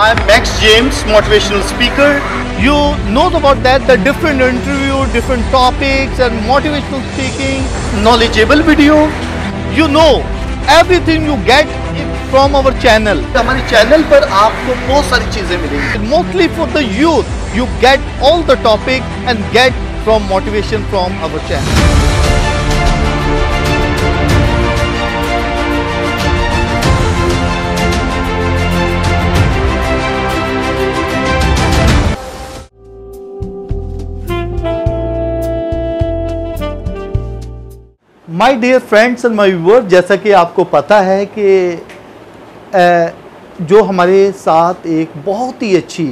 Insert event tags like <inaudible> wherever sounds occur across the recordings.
I'm Max James, motivational speaker. You know about that, the different interview, different topics and motivational speaking, knowledgeable video. You know, everything you get from our channel. हमारे channel पर आपको बहुत सारी चीजें मिलेंगी. Mostly for the youth, you get all the topic and get from motivation from our channel. My dear friends and my viewer जैसा कि आपको पता है कि जो हमारे साथ एक बहुत ही अच्छी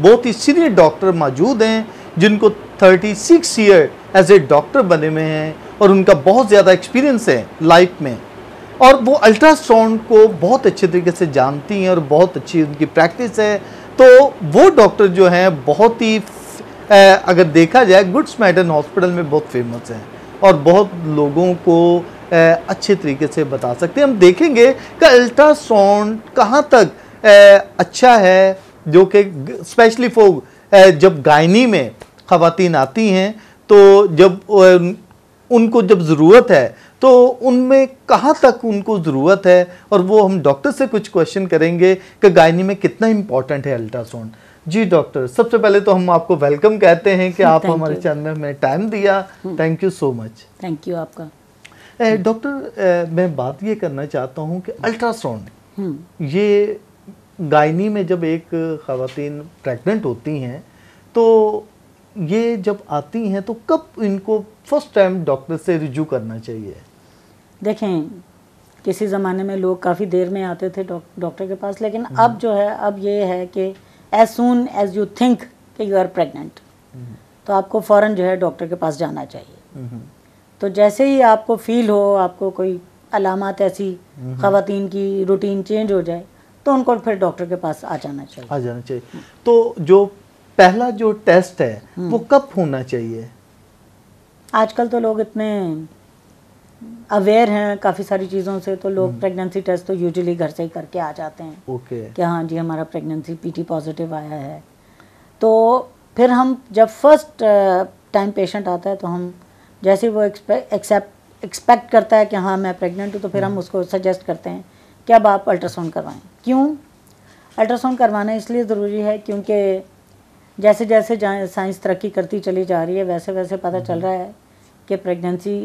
बहुत ही सीनियर डॉक्टर मौजूद हैं जिनको 36 ईयर एज ए डॉक्टर बने हुए हैं और उनका बहुत ज़्यादा एक्सपीरियंस है लाइफ में और वो अल्ट्रासाउंड को बहुत अच्छे तरीके से जानती हैं और बहुत अच्छी उनकी प्रैक्टिस है तो वो डॉक्टर जो हैं बहुत ही अगर देखा जाए गुड्स मैडन हॉस्पिटल में बहुत फेमस हैं और बहुत लोगों को अच्छे तरीके से बता सकते हैं हम देखेंगे कि अल्ट्रासाउंड कहाँ तक अच्छा है जो कि स्पेशली फॉर जब गायनी में खातन आती हैं तो जब उनको जब ज़रूरत है तो उनमें कहाँ तक उनको ज़रूरत है और वो हम डॉक्टर से कुछ क्वेश्चन करेंगे कि गायनी में कितना इम्पॉर्टेंट है अल्ट्रासाउंड जी डॉक्टर सबसे पहले तो हम आपको वेलकम कहते हैं कि <laughs> आप हमारे चैनल में टाइम दिया thank you so much thank you आपका डॉक्टर मैं बात ये करना चाहता हूँ कि अल्ट्रासाउंड hmm. ये गायनी में जब एक खातन प्रेग्नेंट होती हैं तो ये जब आती हैं तो कब इनको फर्स्ट टाइम डॉक्टर से रिजू करना चाहिए देखें किसी ज़माने में लोग काफ़ी देर में आते थे डॉक्टर के पास लेकिन hmm. अब जो है अब ये है कि as soon as you think कि यू आर प्रेगनेंट तो आपको फ़ौरन जो है डॉक्टर के पास जाना चाहिए mm-hmm. तो जैसे ही आपको फील हो आपको कोई अलामत ऐसी mm-hmm. खातन की रूटीन चेंज हो जाए तो उनको फिर डॉक्टर के पास आ जाना चाहिए आ जाना चाहिए तो जो पहला जो टेस्ट है हम्म। वो कब होना चाहिए आजकल तो लोग इतने अवेयर हैं काफ़ी सारी चीज़ों से तो लोग प्रेगनेंसी हम्म। टेस्ट तो यूजुअली घर से ही करके आ जाते हैं ओके okay. कि हाँ जी हमारा प्रेगनेंसी पीटी पॉजिटिव आया है तो फिर हम जब फर्स्ट टाइम पेशेंट आता है तो हम जैसे वो एक्सेप्ट एक्सपेक्ट करता है कि हाँ मैं प्रेग्नेंट हूँ तो फिर हम हम्म। उसको सजेस्ट करते हैं कि अब आप अल्ट्रासाउंड करवाएं क्यों अल्ट्रासाउंड करवाना इसलिए ज़रूरी है क्योंकि जैसे जैसे साइंस तरक्की करती चली जा रही है वैसे वैसे पता चल हम्म। रहा है कि प्रेगनेंसी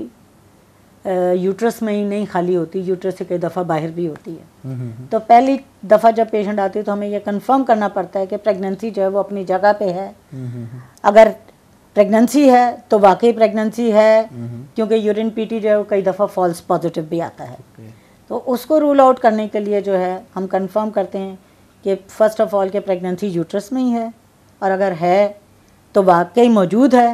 यूट्रस में ही नहीं खाली होती यूट्रस से कई दफ़ा बाहर भी होती है हम्म, हम्म, हम्म। तो पहली दफ़ा जब पेशेंट आती है तो हमें यह कंफर्म करना पड़ता है कि प्रेगनेंसी जो है वो अपनी जगह पे है अगर प्रेगनेंसी है तो वाकई प्रेगनेंसी है क्योंकि यूरिन पीटी जो है वो कई दफ़ा फॉल्स पॉजिटिव भी आता है तो उसको रूल आउट करने के लिए जो है हम कन्फर्म करते हैं कि फ़र्स्ट ऑफ ऑल के प्रेगनेंसी यूट्रस में ही है और अगर है तो वाकई मौजूद है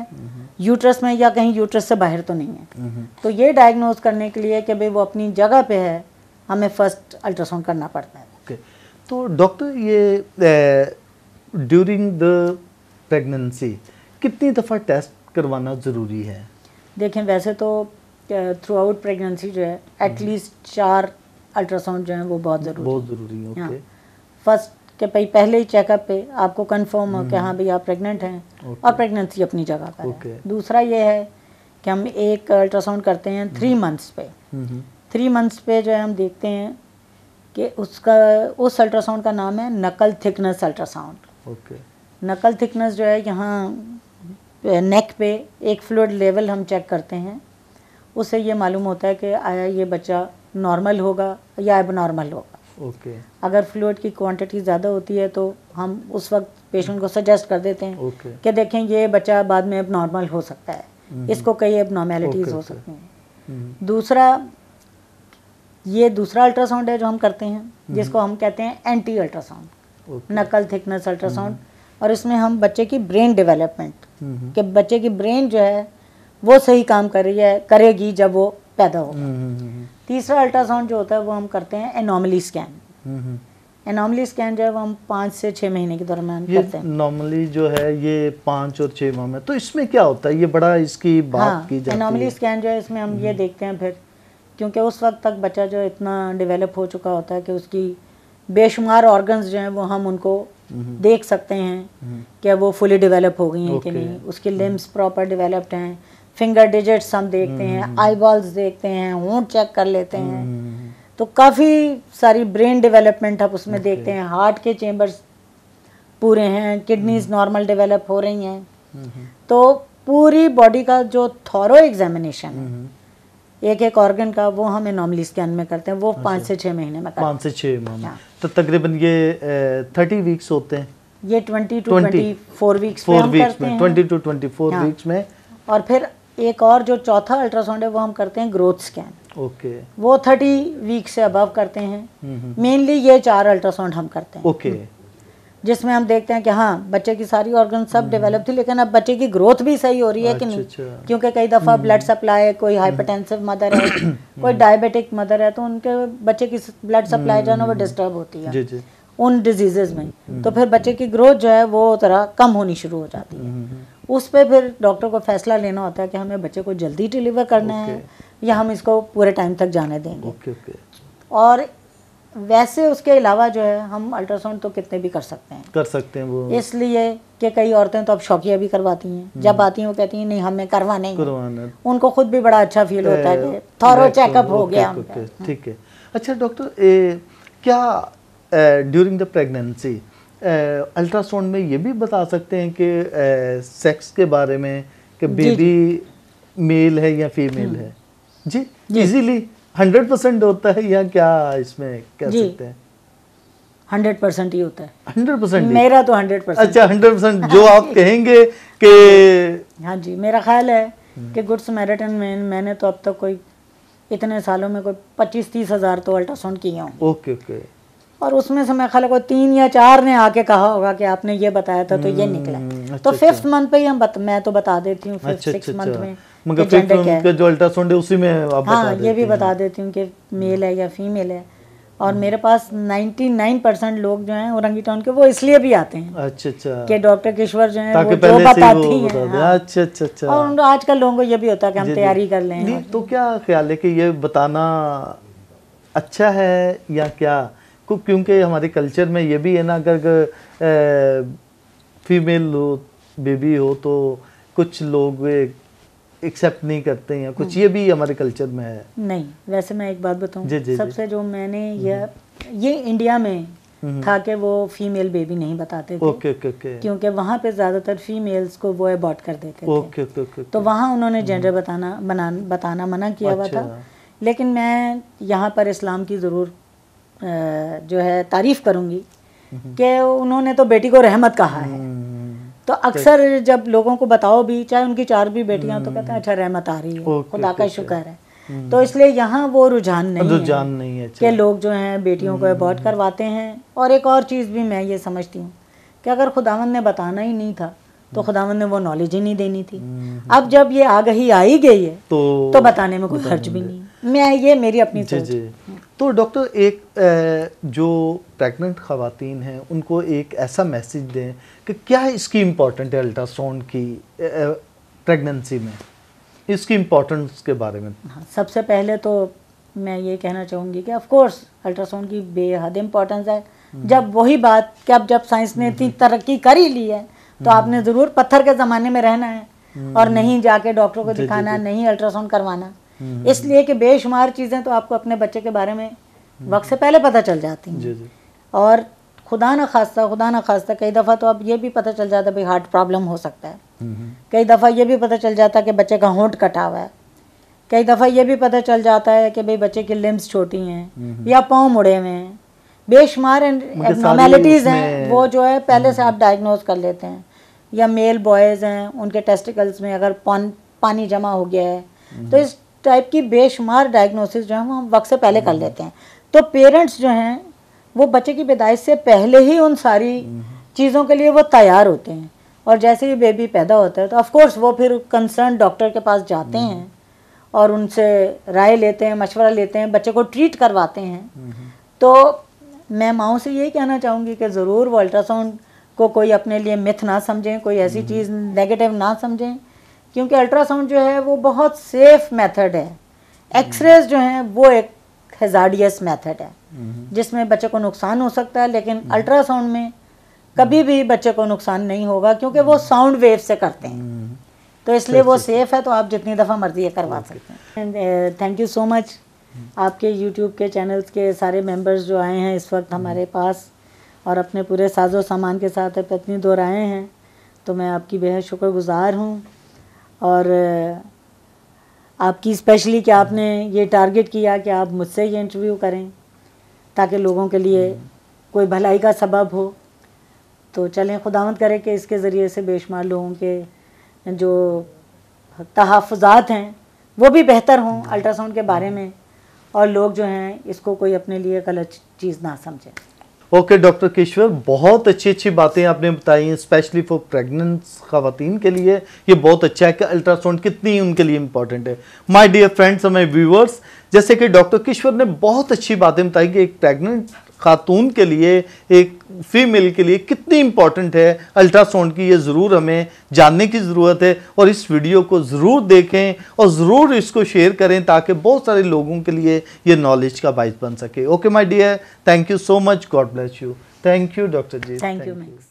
यूट्रस में या कहीं यूट्रस से बाहर तो नहीं है तो ये डायग्नोज करने के लिए कि भाई वो अपनी जगह पे है हमें फर्स्ट अल्ट्रासाउंड करना पड़ता है ओके okay. तो डॉक्टर ये ड्यूरिंग द प्रेगनेंसी कितनी दफ़ा टेस्ट करवाना ज़रूरी है देखें वैसे तो थ्रू आउट प्रेगनेंसी जो है एटलीस्ट हम्म। चार अल्ट्रासाउंड जो है वो बहुत ज़रूरी बहुत ज़रूरी है ओके फर्स्ट कि भाई पहले ही चेकअप पे आपको कंफर्म हो कि हम्म। हाँ भाई आप प्रेग्नेंट हैं और प्रेगनेंसी अपनी जगह पर है दूसरा ये है कि हम एक अल्ट्रासाउंड करते हैं थ्री हम्म। मंथ्स पे थ्री हम्म। मंथ्स पे जो है हम देखते हैं कि उसका उस अल्ट्रासाउंड का नाम है nuchal thickness ultrasound okay nuchal thickness जो है यहाँ नेक पे एक फ्लूड लेवल हम चेक करते हैं उससे ये मालूम होता है कि आया ये बच्चा नॉर्मल होगा या एबनॉर्मल होगा ओके okay. अगर फ्लूड की क्वांटिटी ज़्यादा होती है तो हम उस वक्त पेशेंट को सजेस्ट कर देते हैं okay. कि देखें ये बच्चा बाद में अब नॉर्मल हो सकता है हम्म, हम्म। इसको कई अब नॉर्मेलिटीज़ okay, हो सकती हैं हम्म, दूसरा ये दूसरा अल्ट्रासाउंड है जो हम करते हैं जिसको हम कहते हैं NT ultrasound nuchal thickness ultrasound और इसमें हम बच्चे की ब्रेन डेवलपमेंट के बच्चे की ब्रेन जो है वो सही काम कर रही है करेगी जब वो पैदा होगा तीसरा अल्ट्रासाउंड जो होता है वो हम करते हैं एनॉमली स्कैन एनॉमली स्कैन जो है वो हम पाँच से छः महीने के दौरान करते हैं नॉर्मली जो है ये पाँच और छः माह में तो इसमें क्या होता है ये बड़ा इसकी बात हाँ, की जाती एनॉमली स्कैन जो है इसमें हम ये देखते हैं फिर क्योंकि उस वक्त तक बच्चा जो इतना डेवलप हो चुका होता है कि उसकी बेशुमार ऑर्गन्स जो हैं वो हम उनको देख सकते हैं हम्म। क्या वो फुली डेवलप हो गई हैं कि नहीं उसकी लिम्स प्रॉपर डेवलप्ड हैं फिंगर डिजिट्स हम देखते हैं आई हम्म, बॉल्स हम्म, देखते हैं ऊँट चेक कर लेते हैं हम्म, तो काफ़ी सारी ब्रेन डेवलपमेंट आप उसमें देखते हैं हार्ट के चेंबर्स पूरे हैं किडनीज नॉर्मल डेवलप हो रही हैं तो पूरी बॉडी का जो थॉरो एग्जामिनेशन है एक एक ऑर्गन का वो हम नॉर्मली स्कैन में करते हैं वो अच्छा। पाँच से छः महीने में पाँच से छः महीने हाँ। तो तकरीबन ये थर्टी वीक्स होते हैं ये twenty two twenty four weeks four weeks में twenty two twenty four weeks में और फिर एक और जो चौथा अल्ट्रासाउंड है वो हम करते हैं ग्रोथ स्कैन ओके वो थर्टी वीक से अबव करते हैं हम्म, हम्म। मेनली ये चार अल्ट्रासाउंड हम करते हैं ओके जिसमें हम देखते हैं कि हाँ बच्चे की सारी ऑर्गन सब डेवलप हम्म। थी लेकिन अब बच्चे की ग्रोथ भी सही हो रही है कि अच्छा, नहीं अच्छा। क्योंकि कई दफ़ा ब्लड सप्लाई कोई हाइपरटेंसिव मदर है कोई डायबिटिक मदर है तो उनके बच्चे की ब्लड सप्लाई जो है ना वो डिस्टर्ब होती है उन डिजीजेज में तो फिर बच्चे की ग्रोथ जो है वो तरह कम होनी शुरू हो जाती है उस पर फिर डॉक्टर को फैसला लेना होता है कि हमें बच्चे को जल्दी डिलीवर करना okay. है या हम इसको पूरे टाइम तक जाने देंगे okay, okay. और वैसे उसके अलावा जो है हम अल्ट्रासाउंड तो कितने भी कर सकते हैं कर सकते हैं वो इसलिए कि कई औरतें तो अब शौकिया भी करवाती हैं हम्म। जब आती हैं वो कहती हैं नहीं हमें करवा नहीं करवाना उनको खुद भी बड़ा अच्छा फील होता है थॉरो तो- चेकअप हो गया ठीक है अच्छा डॉक्टर क्या ड्यूरिंग द प्रेगनेंसी अल्ट्रासाउंड में ये भी बता सकते हैं कि सेक्स के बारे में कि बेबी मेल है या फीमेल हम्म। है जी इजीली हंड्रेड परसेंट होता है या क्या इसमें कह सकते हैं हंड्रेड परसेंट ही होता है हंड्रेड परसेंट मेरा तो हंड्रेड परसेंट अच्छा हंड्रेड परसेंट जो हाँ आप कहेंगे कि हाँ जी मेरा ख्याल है हम्म। कि गुड्स मैरिटन में मैंने तो अब तक तो कोई इतने सालों में कोई पच्चीस तीस हज़ार तो अल्ट्रासाउंड किए होंगे ओके ओके और उसमें से मैं ख्याल को तीन या चार ने आके कहा होगा कि आपने ये बताया था तो ये हम्म, निकला अच्छा, तो फिफ्थ अच्छा। मंथ पे ही हम बत, मैं तो बता देती हूँ अच्छा, जो अल्ट्रासाउंड उसी में आप हाँ ये भी बता देती हूँ कि मेल है या फीमेल है और हम्म। मेरे पास 99 परसेंट लोग जो हैं टाउन के वो इसलिए भी आते हैं अच्छा अच्छा कि डॉक्टर किश्वर जो हैं वो जो बताती हैं हाँ। अच्छा अच्छा अच्छा और उनको आजकल लोगों को ये भी होता है कि हम तैयारी कर लें तो क्या ख्याल है कि ये बताना अच्छा है या क्या को क्योंकि हमारे कल्चर में ये भी है ना अगर फीमेल हो बेबी हो तो कुछ लोग एक्सेप्ट नहीं करते हैं कुछ हम्म। ये भी हमारे कल्चर में है नहीं वैसे मैं एक बात बताऊं सबसे जो मैंने हम्म। ये ये इंडिया में हम्म। था कि वो फीमेल बेबी नहीं बताते थे ओके ओके ओके क्योंकि वहाँ पे ज़्यादातर फीमेल्स को वो अबॉट कर देते थे ओके ओके ओके तो वहाँ उन्होंने जेंडर बताना बना बताना मना किया हुआ था अच्छा। लेकिन मैं यहाँ पर इस्लाम की ज़रूर जो है तारीफ़ करूँगी कि उन्होंने तो बेटी को रहमत कहा है हम्म। तो अक्सर जब लोगों को बताओ भी चाहे उनकी चार भी बेटियां तो कहते हैं हम्म। अच्छा रहमत आ रही है खुदा का शुक्र है हम्म। तो इसलिए यहाँ वो रुझान नहीं रुझान तो है, नहीं है कि अच्छा। लोग जो हैं बेटियों को अबॉर्ड करवाते हैं और एक और चीज़ भी मैं ये समझती हूँ कि अगर खुदावन ने बताना ही नहीं था तो खुदावन ने वो नॉलेज ही नहीं देनी थी अब जब ये आगही आई गई है तो, तो बताने में कोई खर्च भी नहीं मैं ये मेरी अपनी सोच तो डॉक्टर एक जो प्रेग्नेंट ख़वातीन हैं उनको एक ऐसा मैसेज दें कि क्या इसकी इम्पोर्टेंट है अल्ट्रासाउंड की प्रेगनेंसी में इसकी इम्पोर्टेंस के बारे में हाँ सबसे पहले तो मैं ये कहना चाहूँगी कि ऑफकोर्स अल्ट्रासाउंड की बेहद इम्पोर्टेंस है हम्म। जब वही बात कि अब जब साइंस ने इतनी हम्म। तरक्की कर ही ली है तो हम्म। आपने ज़रूर पत्थर के ज़माने में रहना है और नहीं जाके डॉक्टर को दिखाना नहीं अल्ट्रासाउंड करवाना हम्म। इसलिए कि बेशुमार चीज़ें तो आपको अपने बच्चे के बारे में हम्म। वक्त से पहले पता चल जाती हैं और खुदा ना खास्ता खुदा ना खास्ता कई दफ़ा तो अब ये भी पता चल जाता है भाई हार्ट प्रॉब्लम हो सकता है हम्म, कई दफ़ा ये भी पता चल जाता है कि बच्चे का होंठ कटा हुआ है कई दफ़ा ये भी पता चल जाता है कि भाई बच्चे की लिम्स छोटी हैं या पाँव मुड़े हुए हैं बेशुमार एबनॉर्मेलिटीज़ हैं वो जो है पहले से आप डायग्नोज कर लेते हैं या मेल बॉयज़ हैं उनके टेस्टिकल्स में अगर पान पानी जमा हो गया है तो इस टाइप की बेशुमार डायग्नोसिस जो है वो हम वक्त से पहले कर हम्म। लेते हैं तो पेरेंट्स जो हैं वो बच्चे की पैदाइश से पहले ही उन सारी हम्म। चीज़ों के लिए वो तैयार होते हैं और जैसे ही बेबी पैदा होता है तो ऑफ़कोर्स वो फिर कंसर्न डॉक्टर के पास जाते हम्म। हैं और उनसे राय लेते हैं मशवरा लेते हैं बच्चे को ट्रीट करवाते हैं तो मैं माओ से यही कहना चाहूँगी कि ज़रूर वो अल्ट्रासाउंड को कोई अपने लिए मिथ ना समझें कोई ऐसी चीज़ नेगेटिव ना समझें क्योंकि अल्ट्रासाउंड जो है वो बहुत सेफ मेथड है एक्सरेज जो हैं वो एक हेजार्डियस मेथड है हम्म। जिसमें बच्चे को नुकसान हो सकता है लेकिन हम्म। अल्ट्रासाउंड में कभी भी बच्चे को नुकसान नहीं होगा क्योंकि वो साउंड वेव से करते हैं हम्म। तो इसलिए वो सेफ़ है तो आप जितनी दफ़ा मर्जी है करवा सकते हैं थैंक यू सो मच आपके यूट्यूब के चैनल्स के सारे मेंबर्स जो आए हैं इस वक्त हमारे पास और अपने पूरे साजो सामान के साथ पत्नी दोहराए हैं तो मैं आपकी बेहद शुक्रगुजार हूँ और आपकी स्पेशली कि आपने ये टारगेट किया कि आप मुझसे ये इंटरव्यू करें ताकि लोगों के लिए हम्म। कोई भलाई का सबब हो तो चलें खुदावंद करें कि इसके ज़रिए से बेशुमार लोगों के जो तहफ़ात हैं वो भी बेहतर हों हम्म। अल्ट्रासाउंड के बारे हम्म। में और लोग जो हैं इसको कोई अपने लिए गलत चीज़ ना समझें ओके डॉक्टर किश्वर बहुत अच्छी अच्छी बातें आपने बताई हैं स्पेशली फॉर प्रेगनेंस खातन के लिए ये बहुत अच्छा है कि अल्ट्रासाउंड कितनी उनके लिए इंपॉर्टेंट है माय डियर फ्रेंड्स हमें व्यूवर्स जैसे कि डॉक्टर किश्वर ने बहुत अच्छी बातें बताई कि एक प्रेग्नेंट खातून के लिए एक फीमेल के लिए कितनी इम्पॉर्टेंट है अल्ट्रासाउंड की ये ज़रूर हमें जानने की ज़रूरत है और इस वीडियो को ज़रूर देखें और ज़रूर इसको शेयर करें ताकि बहुत सारे लोगों के लिए ये नॉलेज का बाइस बन सके okay my dear thank you so much God bless you thank you doctor ji thank you